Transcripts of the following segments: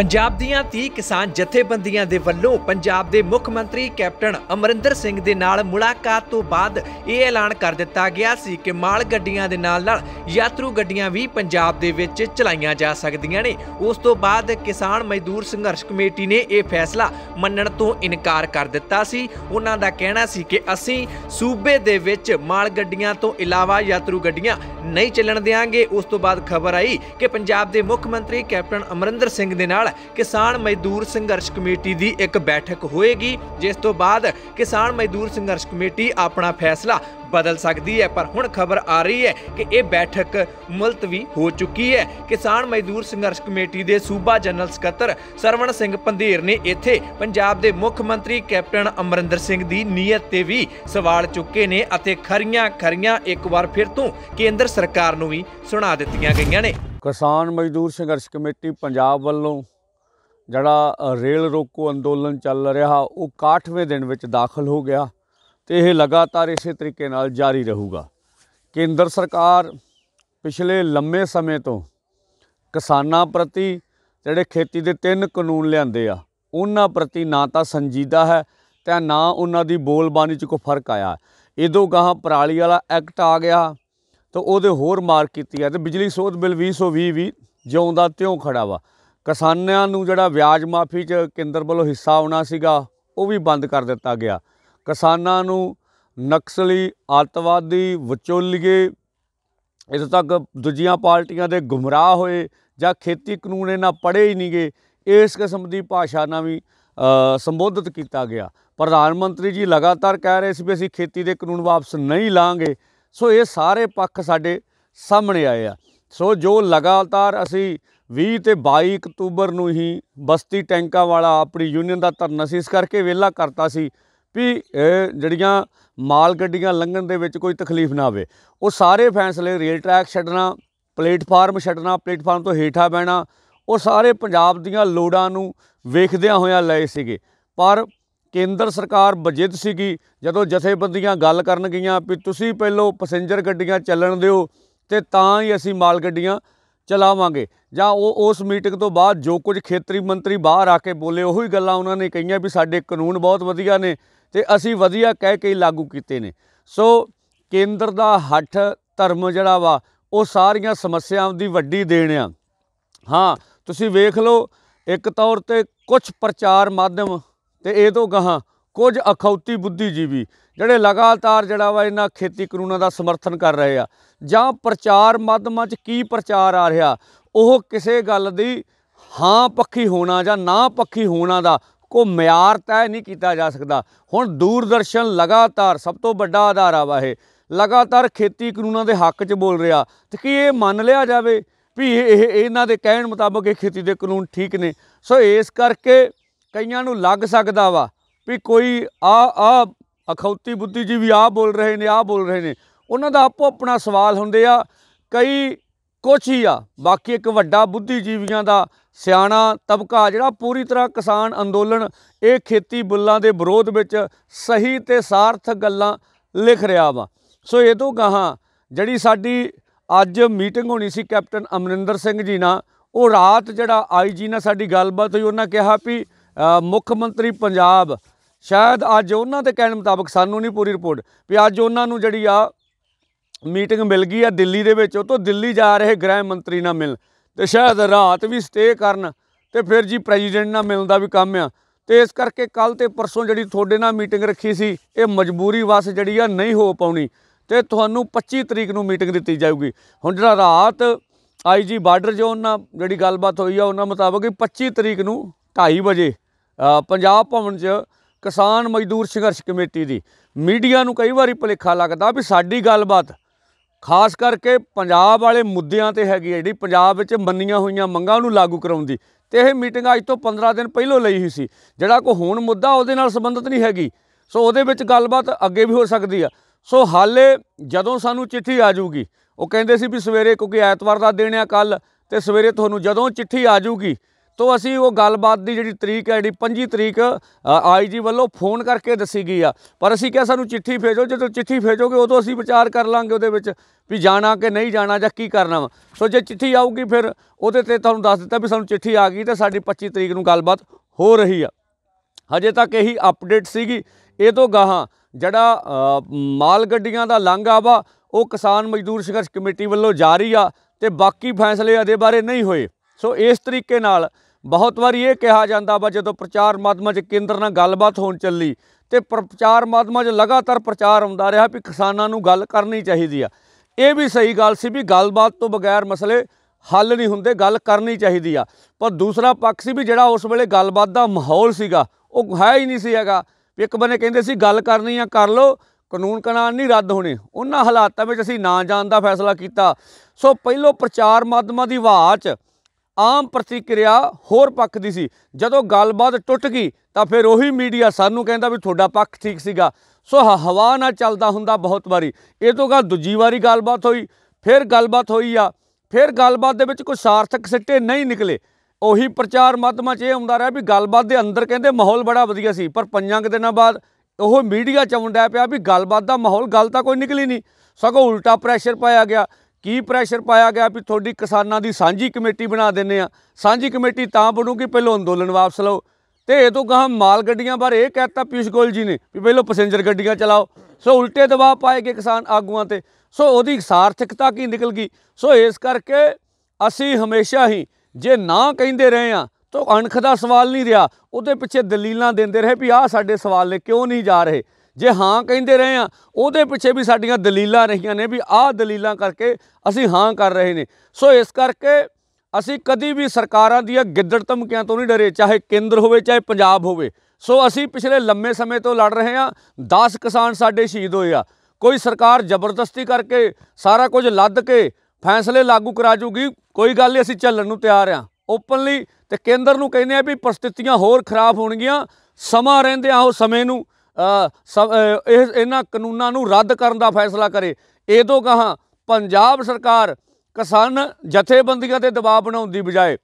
ਪੰਜਾਬ ਦੀਆਂ 30 ਕਿਸਾਨ ਜਥੇਬੰਦੀਆਂ ਦੇ ਵੱਲੋਂ ਪੰਜਾਬ ਦੇ ਮੁੱਖ ਮੰਤਰੀ ਕੈਪਟਨ ਅਮਰਿੰਦਰ ਸਿੰਘ ਦੇ ਨਾਲ ਮੁਲਾਕਾਤ ਤੋਂ ਬਾਅਦ ਇਹ ਐਲਾਨ ਕਰ ਦਿੱਤਾ ਗਿਆ ਸੀ ਕਿ ਮਾਲ ਗੱਡੀਆਂ ਦੇ ਨਾਲ ਨਾਲ ਯਾਤਰੂ ਗੱਡੀਆਂ ਵੀ ਪੰਜਾਬ ਦੇ ਵਿੱਚ ਚਲਾਈਆਂ ਜਾ ਸਕਦੀਆਂ ਨੇ ਉਸ ਤੋਂ ਬਾਅਦ ਕਿਸਾਨ ਮਜ਼ਦੂਰ ਸੰਘਰਸ਼ ਕਮੇਟੀ ਨੇ ਇਹ ਫੈਸਲਾ ਮੰਨਣ ਤੋਂ ਇਨਕਾਰ ਕਰ ਦਿੱਤਾ ਸੀ ਉਹਨਾਂ ਦਾ ਕਹਿਣਾ ਸੀ ਕਿ ਅਸੀਂ ਸੂਬੇ ਦੇ ਵਿੱਚ ਮਾਲ ਗੱਡੀਆਂ ਤੋਂ ਇਲਾਵਾ ਯਾਤਰੂ ਗੱਡੀਆਂ ਨਹੀਂ ਚੱਲਣ ਦੇਵਾਂਗੇ ਉਸ ਤੋਂ ਬਾਅਦ ਖਬਰ ਆਈ ਕਿ ਪੰਜਾਬ ਦੇ ਮੁੱਖ ਮੰਤਰੀ ਕੈਪਟਨ ਅਮਰਿੰਦਰ ਸਿੰਘ ਦੇ ਨਾਲ ਨਾਲ ਕਿਸਾਨ ਮਜ਼ਦੂਰ ਸੰਘਰਸ਼ ਕਮੇਟੀ ਦੀ ਇੱਕ ਬੈਠਕ ਹੋਏਗੀ ਜਿਸ ਤੋਂ ਬਾਅਦ ਕਿਸਾਨ ਮਜ਼ਦੂਰ ਸੰਘਰਸ਼ ਕਮੇਟੀ ਆਪਣਾ ਫੈਸਲਾ ਬਦਲ ਸਕਦੀ ਹੈ ਪਰ ਹੁਣ ਖਬਰ ਆ ਰਹੀ ਹੈ ਕਿ ਇਹ ਬੈਠਕ ਮੁਲਤਵੀ ਹੋ ਚੁੱਕੀ ਹੈ ਕਿਸਾਨ ਮਜ਼ਦੂਰ ਸੰਘਰਸ਼ ਕਮੇਟੀ ਦੇ ਸੂਬਾ ਜਨਰਲ ਸਕੱਤਰ ਸਰਵਣ ਸਿੰਘ ਪੰਧੇਰ ਨੇ ਇੱਥੇ ਪੰਜਾਬ ਦੇ ਮੁੱਖ ਮੰਤਰੀ ਕੈਪਟਨ ਅਮਰਿੰਦਰ ਸਿੰਘ ਦੀ ਨੀਅਤ ਤੇ ਵੀ ਸਵਾਲ ਚੁੱਕੇ ਨੇ ਅਤੇ ਖਰੀਆਂ ਖਰੀਆਂ ਇੱਕ ਵਾਰ ਫਿਰ ਤੋਂ ਕੇਂਦਰ ਸਰਕਾਰ ਨੂੰ ਵੀ ਸੁਣਾ ਦਿੱਤੀਆਂ ਗਈਆਂ ਨੇ ਕਿਸਾਨ ਮਜ਼ਦੂਰ ਸੰਘਰਸ਼ ਕਮੇਟੀ ਪੰਜਾਬ ਵੱਲੋਂ ਜਿਹੜਾ ਰੇਲ ਰੋਕੋ ਅੰਦੋਲਨ ਚੱਲ ਰਿਹਾ ਉਹ 61ਵੇਂ ਦਿਨ ਵਿੱਚ ਦਾਖਲ ਹੋ ਗਿਆ ਤੇ ਇਹ ਲਗਾਤਾਰ ਇਸੇ ਤਰੀਕੇ ਨਾਲ ਜਾਰੀ ਰਹੂਗਾ ਕੇਂਦਰ ਸਰਕਾਰ ਪਿਛਲੇ ਲੰਮੇ ਸਮੇਂ ਤੋਂ ਕਿਸਾਨਾਂ ਪ੍ਰਤੀ ਜਿਹੜੇ ਖੇਤੀ ਦੇ ਤਿੰਨ ਕਾਨੂੰਨ ਲਿਆਂਦੇ ਆ ਉਹਨਾਂ ਪ੍ਰਤੀ ਨਾ ਤਾਂ ਸੰਜੀਦਾ ਹੈ ਤੇ ਨਾ ਉਹਨਾਂ ਦੀ ਬੋਲਬਾਣੀ 'ਚ ਕੋਈ ਫਰਕ ਆਇਆ ਇਦੋਂ ਗਾਹਾਂ ਪਰਾਲੀ ਵਾਲਾ ਐਕਟ ਆ ਗਿਆ ਤਾਂ ਉਹਦੇ ਹੋਰ ਮਾਰ ਕੀਤੀ ਆ ਤੇ ਬਿਜਲੀ ਸੋਧ ਬਿੱਲ 2020 ਵੀ ਜਿਉਂਦਾ ਤਿਉਂ ਖੜਾ ਵਾ ਕਿਸਾਨਾਂ ਨੂੰ ਜਿਹੜਾ ਵਿਆਜ ਮਾਫੀ 'ਚ ਕੇਂਦਰ ਵੱਲੋਂ ਹਿੱਸਾ ਆਉਣਾ ਸੀਗਾ ਉਹ ਵੀ ਬੰਦ ਕਰ ਦਿੱਤਾ ਗਿਆ ਕਿਸਾਨਾਂ ਨੂੰ ਨਕਸਲੀ ਆਤਵਾਦੀ ਵਿਚੋਲੀਏ ਇਸ ਤੱਕ ਦੂਜੀਆਂ ਪਾਰਟੀਆਂ ਦੇ ਗੁੰਮਰਾਹ ਹੋਏ ਜਾਂ ਖੇਤੀ ਕਾਨੂੰਨ ਇਹਨਾਂ ਪੜੇ ਹੀ ਨਹੀਂਗੇ ਇਸ ਕਿਸਮ ਦੀ ਭਾਸ਼ਾ ਨਾਲ ਵੀ ਸੰਬੋਧਿਤ ਕੀਤਾ ਗਿਆ ਪ੍ਰਧਾਨ ਮੰਤਰੀ ਜੀ ਲਗਾਤਾਰ ਕਹਿ ਰਹੇ ਸੀ ਵੀ ਅਸੀਂ ਖੇਤੀ ਦੇ ਕਾਨੂੰਨ ਵਾਪਸ ਨਹੀਂ ਲਾਂਗੇ ਸੋ ਇਹ ਸਾਰੇ ਪੱਖ ਸਾਡੇ ਸਾਹਮਣੇ ਆਏ ਆ ਸੋ ਜੋ ਲਗਾਤਾਰ ਅਸੀਂ 20 ਤੇ 22 ਅਕਤੂਬਰ ਨੂੰ ਹੀ ਬਸਤੀ ਟੈਂਕਾਂ ਵਾਲਾ ਆਪਣੀ ਯੂਨੀਅਨ ਦਾ ਧਰਨਾ ਸੀ ਇਸ ਕਰਕੇ ਵਿਹਲਾ ਕਰਤਾ ਸੀ ਵੀ ਜਿਹੜੀਆਂ ਮਾਲ ਗੱਡੀਆਂ ਲੰਘਣ ਦੇ ਵਿੱਚ ਕੋਈ ਤਕਲੀਫ ਨਾ ਆਵੇ ਉਹ ਸਾਰੇ ਫੈਸਲੇ ਰੇਲ ਟਰੈਕ ਛੱਡਣਾ ਪਲੇਟਫਾਰਮ ਛੱਡਣਾ ਪਲੇਟਫਾਰਮ ਤੋਂ ਹੇਠਾਂ ਬਹਿਣਾ ਉਹ ਸਾਰੇ ਪੰਜਾਬ ਦੀਆਂ ਲੋੜਾਂ ਨੂੰ ਵੇਖਦਿਆਂ ਹੋਇਆਂ ਲਏ ਸੀਗੇ ਪਰ ਕੇਂਦਰ ਸਰਕਾਰ ਬਜਿੱਦ ਸੀਗੀ ਜਦੋਂ ਜਥੇਬੰਦੀਆਂ ਗੱਲ ਕਰਨ ਗਈਆਂ ਵੀ ਤੁਸੀਂ ਪਹਿਲੋਂ ਪੈਸੇਂਜਰ ਗੱਡੀਆਂ ਚੱਲਣ ਦਿਓ ਤੇ ਤਾਂ ਹੀ ਅਸੀਂ ਮਾਲ ਗੱਡੀਆਂ ਚਲਾਵਾਂਗੇ ਜਾਂ ਉਹ ਉਸ ਮੀਟਿੰਗ ਤੋਂ ਬਾਅਦ ਜੋ ਕੁਝ ਖੇਤਰੀ ਮੰਤਰੀ ਬਾਹਰ ਆ ਕੇ ਬੋਲੇ ਉਹ ਹੀ ਗੱਲਾਂ ਉਹਨਾਂ ਨੇ ਕਹੀਆਂ ਵੀ ਸਾਡੇ ਕਾਨੂੰਨ ਬਹੁਤ ਵਧੀਆ ਨੇ ਤੇ ਅਸੀਂ ਵਧੀਆ ਕਹਿ ਕੇ ਲਾਗੂ ਕੀਤੇ ਨੇ ਸੋ ਕੇਂਦਰ ਦਾ ਹੱਠ ਧਰਮ ਜਿਹੜਾ ਵਾ ਉਹ ਸਾਰੀਆਂ ਸਮੱਸਿਆਵਾਂ ਦੀ ਵੱਡੀ ਦੇਣ ਆ ਹਾਂ ਤੁਸੀਂ ਵੇਖ ਲਓ ਇੱਕ ਤੌਰ ਤੇ ਕੁਝ ਪ੍ਰਚਾਰ ਮਾਧਿਅਮ ਤੇ ਇਹ ਤੋਂ ਗਾਹਾਂ ਕੁਝ ਅਖੌਤੀ ਬੁੱਧੀਜੀਵੀ ਜਿਹੜੇ ਲਗਾਤਾਰ ਜਿਹੜਾ ਵਾ ਇਹਨਾਂ ਖੇਤੀ ਕਾਨੂੰਨਾਂ ਦਾ ਸਮਰਥਨ ਕਰ ਰਹੇ ਆ ਜਾਂ ਪ੍ਰਚਾਰ ਮਾਧਮਾਂ 'ਚ ਕੀ ਪ੍ਰਚਾਰ ਆ ਰਿਹਾ ਉਹ ਕਿਸੇ ਗੱਲ ਦੀ ਹਾਂ ਪੱਖੀ ਹੋਣਾ ਜਾਂ ਨਾ ਪੱਖੀ ਹੋਣਾ ਦਾ ਕੋ ਮਿਆਰ ਤੈ ਨਹੀਂ ਕੀਤਾ ਜਾ ਸਕਦਾ ਹੁਣ ਦੂਰਦਰਸ਼ਨ ਲਗਾਤਾਰ ਸਭ ਤੋਂ ਵੱਡਾ ਆਧਾਰ ਆ ਵਾ ਇਹ ਲਗਾਤਾਰ ਖੇਤੀ ਕਾਨੂੰਨਾਂ ਦੇ ਹੱਕ 'ਚ ਬੋਲ ਰਿਹਾ ਤੇ ਕੀ ਇਹ ਮੰਨ ਲਿਆ ਜਾਵੇ ਵੀ ਇਹ ਇਹਨਾਂ ਦੇ ਕਹਿਣ ਮੁਤਾਬਕ ਇਹ ਖੇਤੀ ਦੇ ਕਾਨੂੰਨ ਠੀਕ ਨੇ ਸੋ ਇਸ ਕਰਕੇ ਕਈਆਂ ਨੂੰ ਲੱਗ ਸਕਦਾ ਵਾ ਵੀ ਕੋਈ ਆ ਆ ਅਖੌਤੀ ਬੁੱਧੀ ਜੀ ਵੀ ਆ ਬੋਲ ਰਹੇ ਨੇ ਆ ਬੋਲ ਰਹੇ ਨੇ ਉਹਨਾਂ ਦਾ ਆਪੋ ਆਪਣਾ ਸਵਾਲ ਹੁੰਦੇ ਆ ਕਈ ਕੁਛ ਹੀ ਆ ਬਾਕੀ ਇੱਕ ਵੱਡਾ ਬੁੱਧੀਜੀਵੀਆਂ ਦਾ ਸਿਆਣਾ ਤਬਕਾ ਜਿਹੜਾ ਪੂਰੀ ਤਰ੍ਹਾਂ ਕਿਸਾਨ ਅੰਦੋਲਨ ਇਹ ਖੇਤੀ ਬੁੱਲਾਂ ਦੇ ਵਿਰੋਧ ਵਿੱਚ ਸਹੀ ਤੇ ਸਾਰਥਕ ਗੱਲਾਂ ਲਿਖ ਰਿਹਾ ਵਾ ਸੋ ਇਹ ਤੋਂ ਗਾਹਾਂ ਜਿਹੜੀ ਸਾਡੀ ਅੱਜ ਮੀਟਿੰਗ ਹੋਣੀ ਸੀ ਕੈਪਟਨ ਅਮਰਿੰਦਰ ਸਿੰਘ ਜੀ ਨਾਲ ਉਹ ਰਾਤ ਜਿਹੜਾ ਆਈਜੀ ਨਾਲ ਸਾਡੀ ਗੱਲਬਾਤ ਹੋਈ ਉਹਨਾਂ ਕਿਹਾ ਵੀ ਮੁੱਖ ਮੰਤਰੀ ਪੰਜਾਬ ਸ਼ਾਇਦ ਅੱਜ ਉਹਨਾਂ ਦੇ ਕਹਿਣ ਮੁਤਾਬਕ ਸਾਨੂੰ ਨਹੀਂ ਪੂਰੀ ਰਿਪੋਰਟ ਵੀ ਅੱਜ ਉਹਨਾਂ ਨੂੰ ਜਿਹੜੀ ਆ ਮੀਟਿੰਗ ਮਿਲ ਗਈ ਆ ਦਿੱਲੀ ਦੇ ਵਿੱਚ ਉਹ ਤੋਂ ਦਿੱਲੀ ਜਾ ਰਹੇ ਗ੍ਰਹਿ ਮੰਤਰੀ ਨਾਲ ਮਿਲ ਤੇ ਸ਼ਾਇਦ ਰਾਤ ਵੀ ਸਟੇ ਕਰਨ ਤੇ ਫਿਰ ਜੀ ਪ੍ਰੈਜ਼ੀਡੈਂਟ ਨਾਲ ਮਿਲਣ ਦਾ ਵੀ ਕੰਮ ਆ ਤੇ ਇਸ ਕਰਕੇ ਕੱਲ ਤੇ ਪਰਸੋਂ ਜਿਹੜੀ ਤੁਹਾਡੇ ਨਾਲ ਮੀਟਿੰਗ ਰੱਖੀ ਸੀ ਇਹ ਮਜਬੂਰੀ ਵਾਸ ਜਿਹੜੀ ਆ ਨਹੀਂ ਹੋ ਪਾਉਣੀ ਤੇ ਤੁਹਾਨੂੰ 25 ਤਰੀਕ ਨੂੰ ਮੀਟਿੰਗ ਦਿੱਤੀ ਜਾਊਗੀ ਹੁਣ ਜਿਹੜਾ ਰਾਤ ਆਈਜੀ ਬਾਰਡਰ ਜ਼ੋਨ ਨਾਲ ਜਿਹੜੀ ਗੱਲਬਾਤ ਹੋਈ ਆ ਉਹਨਾਂ ਮੁਤਾਬਕ 25 ਤਰੀਕ ਨੂੰ 2:30 ਵਜੇ ਪੰਜਾਬ ਭਵਨ 'ਚ ਕਿਸਾਨ ਮਜ਼ਦੂਰ ਸੰਘਰਸ਼ ਕਮੇਟੀ ਦੀ ਮੀਡੀਆ ਨੂੰ ਕਈ ਵਾਰੀ ਭੁਲੇਖਾ ਲੱਗਦਾ ਵੀ ਸਾਡੀ ਗੱਲਬਾਤ ਖਾਸ ਕਰਕੇ ਪੰਜਾਬ ਵਾਲੇ ਮੁੱਦਿਆਂ ਤੇ ਹੈਗੀ ਜਿਹੜੀ ਪੰਜਾਬ ਵਿੱਚ ਮੰਨੀਆਂ ਹੋਈਆਂ ਮੰਗਾਂ ਨੂੰ ਲਾਗੂ ਕਰਾਉਂਦੀ ਤੇ ਇਹ ਮੀਟਿੰਗ ਅੱਜ ਤੋਂ 15 ਦਿਨ ਪਹਿਲਾਂ ਲਈ ਹੀ ਸੀ ਜਿਹੜਾ ਕੋ ਹੁਣ ਮੁੱਦਾ ਉਹਦੇ ਨਾਲ ਸੰਬੰਧਿਤ ਨਹੀਂ ਹੈਗੀ ਸੋ ਉਹਦੇ ਵਿੱਚ ਗੱਲਬਾਤ ਅੱਗੇ ਵੀ ਹੋ ਸਕਦੀ ਆ ਸੋ ਹਾਲੇ ਜਦੋਂ ਸਾਨੂੰ ਚਿੱਠੀ ਆ ਜਾਊਗੀ ਉਹ ਕਹਿੰਦੇ ਸੀ ਵੀ ਸਵੇਰੇ ਕਿਉਂਕਿ ਐਤਵਾਰ ਦਾ ਦਿਨ ਆ ਕੱਲ ਤੇ ਸਵੇਰੇ ਤੁਹਾਨੂੰ ਜਦੋਂ ਚਿੱਠੀ ਆ ਜਾਊਗੀ ਤੋ ਅਸੀਂ ਉਹ ਗੱਲਬਾਤ ਦੀ ਜਿਹੜੀ ਤਰੀਕ ਹੈ ਜਿਹੜੀ 25 ਤਰੀਕ ਆਈਜੀ ਵੱਲੋਂ ਫੋਨ ਕਰਕੇ ਦੱਸੀ ਗਈ ਆ ਪਰ ਅਸੀਂ ਕਿਹਾ ਸਾਨੂੰ ਚਿੱਠੀ ਭੇਜੋ ਜਦੋਂ ਚਿੱਠੀ ਭੇਜੋਗੇ ਉਦੋਂ ਅਸੀਂ ਵਿਚਾਰ ਕਰ ਲਾਂਗੇ ਉਹਦੇ ਵਿੱਚ ਵੀ ਜਾਣਾ ਕਿ ਨਹੀਂ ਜਾਣਾ ਜਾਂ ਕੀ ਕਰਨਾ ਸੋ ਜੇ ਚਿੱਠੀ ਆਊਗੀ ਫਿਰ ਉਹਦੇ ਤੇ ਤੁਹਾਨੂੰ ਦੱਸ ਦਿੱਤਾ ਵੀ ਸਾਨੂੰ ਚਿੱਠੀ ਆ ਗਈ ਤੇ ਸਾਡੀ 25 ਤਰੀਕ ਨੂੰ ਗੱਲਬਾਤ ਹੋ ਰਹੀ ਆ ਹਜੇ ਤੱਕ ਇਹੀ ਅਪਡੇਟ ਸੀਗੀ ਇਹ ਤੋਂ ਗਾਹਾਂ ਜਿਹੜਾ ਮਾਲ ਗੱਡੀਆਂ ਦਾ ਲਾਂਘਾ ਵਾ ਉਹ ਕਿਸਾਨ ਮਜ਼ਦੂਰ ਸੰਘਰਸ਼ ਕਮੇਟੀ ਵੱਲੋਂ ਜਾਰੀ ਆ ਤੇ ਬਾਕੀ ਫੈਸਲੇ ਅਦੇ ਬਾਰੇ ਨਹੀਂ ਹੋਏ ਸੋ ਇਸ ਤਰੀਕੇ ਨਾਲ ਬਹੁਤ ਵਾਰੀ ਇਹ ਕਿਹਾ ਜਾਂਦਾ ਵਾ ਜਦੋਂ ਪ੍ਰਚਾਰ ਮਾਧਮਾਂ 'ਚ ਕੇਂਦਰ ਨਾਲ ਗੱਲਬਾਤ ਹੋਣ ਚੱਲੀ ਤੇ ਪ੍ਰਚਾਰ ਮਾਧਮਾਂ 'ਚ ਲਗਾਤਾਰ ਪ੍ਰਚਾਰ ਹੁੰਦਾ ਰਿਹਾ ਵੀ ਕਿਸਾਨਾਂ ਨੂੰ ਗੱਲ ਕਰਨੀ ਚਾਹੀਦੀ ਆ ਇਹ ਵੀ ਸਹੀ ਗੱਲ ਸੀ ਵੀ ਗੱਲਬਾਤ ਤੋਂ ਬਗੈਰ ਮਸਲੇ ਹੱਲ ਨਹੀਂ ਹੁੰਦੇ ਗੱਲ ਕਰਨੀ ਚਾਹੀਦੀ ਆ ਪਰ ਦੂਸਰਾ ਪੱਖ ਸੀ ਵੀ ਜਿਹੜਾ ਉਸ ਵੇਲੇ ਗੱਲਬਾਤ ਦਾ ਮਾਹੌਲ ਸੀਗਾ ਉਹ ਹੈ ਹੀ ਨਹੀਂ ਸੀ ਹੈਗਾ ਵੀ ਇੱਕ ਬੰਨੇ ਕਹਿੰਦੇ ਸੀ ਗੱਲ ਕਰਨੀ ਆ ਕਰ ਲੋ ਕਾਨੂੰਨ ਕਾਨਾਨ ਨਹੀਂ ਰੱਦ ਹੋਣੇ ਉਹਨਾਂ ਹਾਲਾਤਾਂ ਵਿੱਚ ਅਸੀਂ ਨਾ ਜਾਣ ਦਾ ਫੈਸਲਾ ਕੀਤਾ ਸੋ ਪਹਿਲੋ ਪ੍ਰਚਾਰ ਮਾਧਮਾਂ ਦੀ ਵਾਹ 'ਚ ਆਮ ਪ੍ਰਤੀਕਿਰਿਆ ਹੋਰ ਪੱਖ ਦੀ ਸੀ ਜਦੋਂ ਗੱਲਬਾਤ ਟੁੱਟ ਗਈ ਤਾਂ ਫਿਰ ਉਹੀ ਮੀਡੀਆ ਸਾਨੂੰ ਕਹਿੰਦਾ ਵੀ ਤੁਹਾਡਾ ਪੱਖ ਠੀਕ ਸੀਗਾ ਸੋ ਹਵਾ ਨਾਲ ਚੱਲਦਾ ਹੁੰਦਾ ਬਹੁਤ ਵਾਰੀ ਇਹ ਤੋਂ ਬਾਅਦ ਦੂਜੀ ਵਾਰੀ ਗੱਲਬਾਤ ਹੋਈ ਫਿਰ ਗੱਲਬਾਤ ਹੋਈ ਆ ਫਿਰ ਗੱਲਬਾਤ ਦੇ ਵਿੱਚ ਕੋਈ ਸਾਰਥਕ ਸਿੱਟੇ ਨਹੀਂ ਨਿਕਲੇ ਉਹੀ ਪ੍ਰਚਾਰ ਮਾਧਮਾ 'ਚ ਇਹ ਹੁੰਦਾ ਰਿਹਾ ਵੀ ਗੱਲਬਾਤ ਦੇ ਅੰਦਰ ਕਹਿੰਦੇ ਮਾਹੌਲ ਬੜਾ ਵਧੀਆ ਸੀ ਪਰ ਪੰਜਾਂ ਦਿਨਾਂ ਬਾਅਦ ਉਹ ਮੀਡੀਆ ਚ ਆਉਂਦਾ ਪਿਆ ਵੀ ਗੱਲਬਾਤ ਦਾ ਮਾਹੌਲ ਗੱਲ ਤਾਂ ਕੋਈ ਨਿਕਲੀ ਨਹੀਂ ਸਗੋਂ ਉਲਟਾ ਪ੍ਰੈਸ਼ਰ ਪਾਇਆ ਗਿਆ ਕੀ ਪ੍ਰੈਸ਼ਰ ਪਾਇਆ ਗਿਆ ਵੀ ਤੁਹਾਡੀ ਕਿਸਾਨਾਂ ਦੀ ਸਾਂਝੀ ਕਮੇਟੀ ਬਣਾ ਦਿੰਨੇ ਆ ਸਾਂਝੀ ਕਮੇਟੀ ਤਾਂ ਬਣੂਗੀ ਪਹਿਲੋਂ ਅੰਦੋਲਨ ਵਾਪਸ ਲਓ ਤੇ ਇਹ ਤੋਂ ਗਾਂ ਮਾਲ ਗੱਡੀਆਂ ਬਾਰੇ ਇਹ ਕਹਿਤਾ ਪੀਸ਼ ਗੋਲ ਜੀ ਨੇ ਵੀ ਪਹਿਲੋਂ ਪੈਸੇਂਜਰ ਗੱਡੀਆਂ ਚਲਾਓ ਸੋ ਉਲਟੇ ਦਬਾਅ ਪਾਏ ਕੇ ਕਿਸਾਨ ਆਗੂਆਂ ਤੇ ਸੋ ਉਹਦੀ ਸਾਰਥਿਕਤਾ ਕੀ ਨਿਕਲ ਗਈ ਸੋ ਇਸ ਕਰਕੇ ਅਸੀਂ ਹਮੇਸ਼ਾ ਹੀ ਜੇ ਨਾ ਕਹਿੰਦੇ ਰਹੇ ਆ ਤਾਂ ਅਣਖ ਦਾ ਸਵਾਲ ਨਹੀਂ ਰਿਹਾ ਉਹਦੇ ਪਿੱਛੇ ਦਲੀਲਾਂ ਦਿੰਦੇ ਰਹੇ ਵੀ ਆਹ ਸਾਡੇ ਸਵਾਲ ਨੇ ਕਿਉਂ ਨਹੀਂ ਜਾ ਰਹੇ ਜੇ ਹਾਂ ਕਹਿੰਦੇ ਰਹੇ ਆ ਉਹਦੇ ਪਿੱਛੇ ਵੀ ਸਾਡੀਆਂ ਦਲੀਲਾਂ ਰਹੀਆਂ ਨੇ ਵੀ ਆਹ ਦਲੀਲਾਂ ਕਰਕੇ ਅਸੀਂ ਹਾਂ ਕਰ ਰਹੇ ਨੇ ਸੋ ਇਸ ਕਰਕੇ ਅਸੀਂ ਕਦੀ ਵੀ ਸਰਕਾਰਾਂ ਦੀਆਂ ਗਿੱਦੜ ਧਮਕੀਆਂ ਤੋਂ ਨਹੀਂ ਡਰੇ ਚਾਹੇ ਕੇਂਦਰ ਹੋਵੇ ਚਾਹੇ ਪੰਜਾਬ ਹੋਵੇ ਸੋ ਅਸੀਂ ਪਿਛਲੇ ਲੰਮੇ ਸਮੇਂ ਤੋਂ ਲੜ ਰਹੇ ਆ 10 ਕਿਸਾਨ ਸਾਡੇ ਸ਼ਹੀਦ ਹੋਏ ਆ ਕੋਈ ਸਰਕਾਰ ਜ਼ਬਰਦਸਤੀ ਕਰਕੇ ਸਾਰਾ ਕੁਝ ਲੱਦ ਕੇ ਫੈਸਲੇ ਲਾਗੂ ਕਰਾ ਜੂਗੀ ਕੋਈ ਗੱਲ ਨਹੀਂ ਅਸੀਂ ਚੱਲਣ ਨੂੰ ਤਿਆਰ ਆ ਓਪਨਲੀ ਤੇ ਕੇਂਦਰ ਨੂੰ ਕਹਿੰਦੇ ਆ ਵੀ ਪਰਿਸਥਿਤੀਆਂ ਹੋਰ ਖਰਾਬ ਹੋਣਗੀਆਂ ਸਮਾਂ ਰਹਿੰਦੇ ਆ ਉਹ ਸਮੇਂ ਨੂੰ ਸਭ ਇਹ ਇਹਨਾਂ ਕਾਨੂੰਨਾਂ ਨੂੰ ਰੱਦ ਕਰਨ ਦਾ ਫੈਸਲਾ ਕਰੇ ਇਹ ਤੋਂ ਕਹਾ ਪੰਜਾਬ ਸਰਕਾਰ ਕਿਸਾਨ ਜਥੇਬੰਦੀਆਂ ਤੇ ਦਬਾਅ ਬਣਾਉਣ ਦੀ ਬਜਾਏ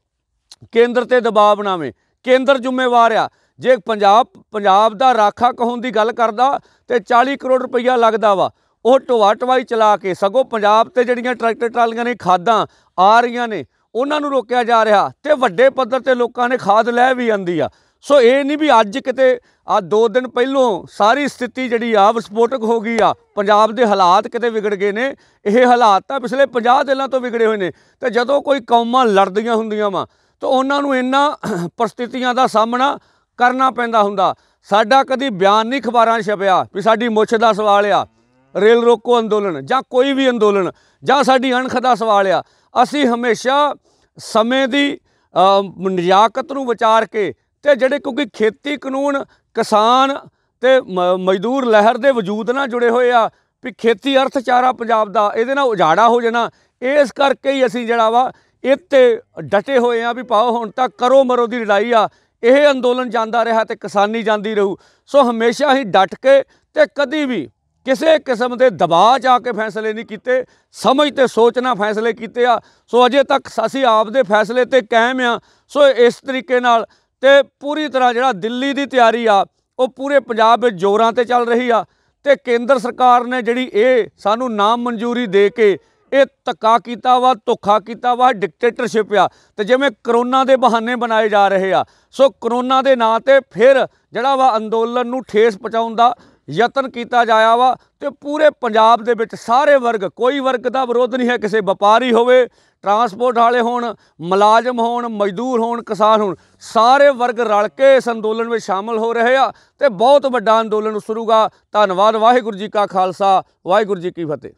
ਕੇਂਦਰ ਤੇ ਦਬਾਅ ਬਣਾਵੇ ਕੇਂਦਰ ਜ਼ਿੰਮੇਵਾਰ ਆ ਜੇ ਪੰਜਾਬ ਪੰਜਾਬ ਦਾ ਰਾਖਾ ਕਹੋਂ ਦੀ ਗੱਲ ਕਰਦਾ ਤੇ 40 ਕਰੋੜ ਰੁਪਈਆ ਲੱਗਦਾ ਵਾ ਉਹ ਟਵਾ ਟਵਾਈ ਚਲਾ ਕੇ ਸਗੋਂ ਪੰਜਾਬ ਤੇ ਜਿਹੜੀਆਂ ਟਰੈਕਟਰ ਟਰਾਲੀਆਂ ਨੇ ਖਾਦਾਂ ਆ ਰਹੀਆਂ ਨੇ ਉਹਨਾਂ ਨੂੰ ਰੋਕਿਆ ਜਾ ਰਿਹਾ ਤੇ ਵੱਡੇ ਪੱਧਰ ਤੇ ਲੋਕਾਂ ਨੇ ਖਾਦ ਲੈ ਵੀ ਆਂਦੀ ਆ ਸੋ ਇਹ ਨਹੀਂ ਵੀ ਅੱਜ ਕਿਤੇ ਆ ਦੋ ਦਿਨ ਪਹਿਲੋਂ ਸਾਰੀ ਸਥਿਤੀ ਜਿਹੜੀ ਆ ਵਿਸਫੋਟਕ ਹੋ ਗਈ ਆ ਪੰਜਾਬ ਦੇ ਹਾਲਾਤ ਕਿਤੇ ਵਿਗੜ ਗਏ ਨੇ ਇਹ ਹਾਲਾਤ ਤਾਂ ਪਿਛਲੇ 50 ਦਿਨਾਂ ਤੋਂ ਵਿਗੜੇ ਹੋਏ ਨੇ ਤੇ ਜਦੋਂ ਕੋਈ ਕੌਮਾਂ ਲੜਦੀਆਂ ਹੁੰਦੀਆਂ ਵਾ ਤਾਂ ਉਹਨਾਂ ਨੂੰ ਇੰਨਾ ਪਰਿਸਥਿਤੀਆਂ ਦਾ ਸਾਹਮਣਾ ਕਰਨਾ ਪੈਂਦਾ ਹੁੰਦਾ ਸਾਡਾ ਕਦੀ ਬਿਆਨ ਨਹੀਂ ਖਬਰਾਂ ਛਪਿਆ ਵੀ ਸਾਡੀ ਮੁੱਛ ਦਾ ਸਵਾਲ ਆ ਰੇਲ ਰੋਕੋ ਅੰਦੋਲਨ ਜਾਂ ਕੋਈ ਵੀ ਅੰਦੋਲਨ ਜਾਂ ਸਾਡੀ ਅਣਖ ਦਾ ਸਵਾਲ ਆ ਅਸੀਂ ਹਮੇਸ਼ਾ ਸਮੇਂ ਦੀ ਨਿਯਾਕਤ ਨੂੰ ਵਿਚਾਰ ਕੇ ਤੇ ਜਿਹੜੇ ਕਿਉਂਕਿ ਖੇਤੀ ਕਾਨੂੰਨ ਕਿਸਾਨ ਤੇ ਮਜ਼ਦੂਰ ਲਹਿਰ ਦੇ ਵਜੂਦ ਨਾਲ ਜੁੜੇ ਹੋਏ ਆ ਵੀ ਖੇਤੀ ਅਰਥਚਾਰਾ ਪੰਜਾਬ ਦਾ ਇਹਦੇ ਨਾਲ ਉਜਾੜਾ ਹੋ ਜਾਣਾ ਇਸ ਕਰਕੇ ਹੀ ਅਸੀਂ ਜਿਹੜਾ ਵਾ ਇੱਥੇ ਡਟੇ ਹੋਏ ਆ ਵੀ ਪਾਓ ਹੁਣ ਤੱਕ ਕਰੋ ਮਰੋ ਦੀ ਲੜਾਈ ਆ ਇਹ ਅੰਦੋਲਨ ਜਾਂਦਾ ਰਿਹਾ ਤੇ ਕਿਸਾਨੀ ਜਾਂਦੀ ਰਹੂ ਸੋ ਹਮੇਸ਼ਾ ਹੀ ਡਟ ਕੇ ਤੇ ਕਦੀ ਵੀ ਕਿਸੇ ਕਿਸਮ ਦੇ ਦਬਾਅ 'ਚ ਆ ਕੇ ਫੈਸਲੇ ਨਹੀਂ ਕੀਤੇ ਸਮਝ ਤੇ ਸੋਚ ਨਾਲ ਫੈਸਲੇ ਕੀਤੇ ਆ ਸੋ ਅਜੇ ਤੱਕ ਅਸੀਂ ਆਪ ਦੇ ਫੈਸਲੇ ਤੇ ਕਾਇਮ ਆ ਸੋ ਇਸ ਤਰੀਕੇ ਨਾਲ ਤੇ ਪੂਰੀ ਤਰ੍ਹਾਂ ਜਿਹੜਾ ਦਿੱਲੀ ਦੀ ਤਿਆਰੀ ਆ ਉਹ ਪੂਰੇ ਪੰਜਾਬ ਵਿੱਚ ਜ਼ੋਰਾਂ ਤੇ ਚੱਲ ਰਹੀ ਆ ਤੇ ਕੇਂਦਰ ਸਰਕਾਰ ਨੇ ਜਿਹੜੀ ਇਹ ਸਾਨੂੰ ਨਾਮ ਮਨਜ਼ੂਰੀ ਦੇ ਕੇ ਇਹ ਤੱਕਾ ਕੀਤਾ ਵਾ ਧੋਖਾ ਕੀਤਾ ਵਾ ਡਿਕਟੇਟਰਸ਼ਿਪ ਆ ਤੇ ਜਿਵੇਂ ਕਰੋਨਾ ਦੇ ਬਹਾਨੇ ਬਣਾਏ ਜਾ ਰਹੇ ਆ ਸੋ ਕਰੋਨਾ ਦੇ ਨਾਂ ਤੇ ਫਿਰ ਜਿਹੜਾ ਵਾ ਅੰਦੋਲਨ ਨੂੰ ਠੇਸ ਪਹੁੰਚਾਉਣ ਦਾ ਯਤਨ ਕੀਤਾ ਜਾਇਆ ਵਾ ਤੇ ਪੂਰੇ ਪੰਜਾਬ ਦੇ ਵਿੱਚ ਸਾਰੇ ਵਰਗ ਕੋਈ ਵਰਗ ਦਾ ਵਿਰੋਧ ਨਹੀਂ ਹੈ ਕਿਸੇ ਵਪਾਰੀ ਹੋਵੇ ਟਰਾਂਸਪੋਰਟ ਵਾਲੇ ਹੋਣ ਮੁਲਾਜ਼ਮ ਹੋਣ ਮਜ਼ਦੂਰ ਹੋਣ ਕਿਸਾਨ ਹੋਣ ਸਾਰੇ ਵਰਗ ਰਲ ਕੇ ਇਸ ਅੰਦੋਲਨ ਵਿੱਚ ਸ਼ਾਮਲ ਹੋ ਰਹੇ ਆ ਤੇ ਬਹੁਤ ਵੱਡਾ ਅੰਦੋਲਨ ਸ਼ੁਰੂਗਾ ਧੰਨਵਾਦ ਵਾਹਿਗੁਰੂ ਜੀ ਕਾ ਖਾਲਸਾ ਵਾਹਿਗੁਰੂ ਜੀ ਕੀ ਫਤਿਹ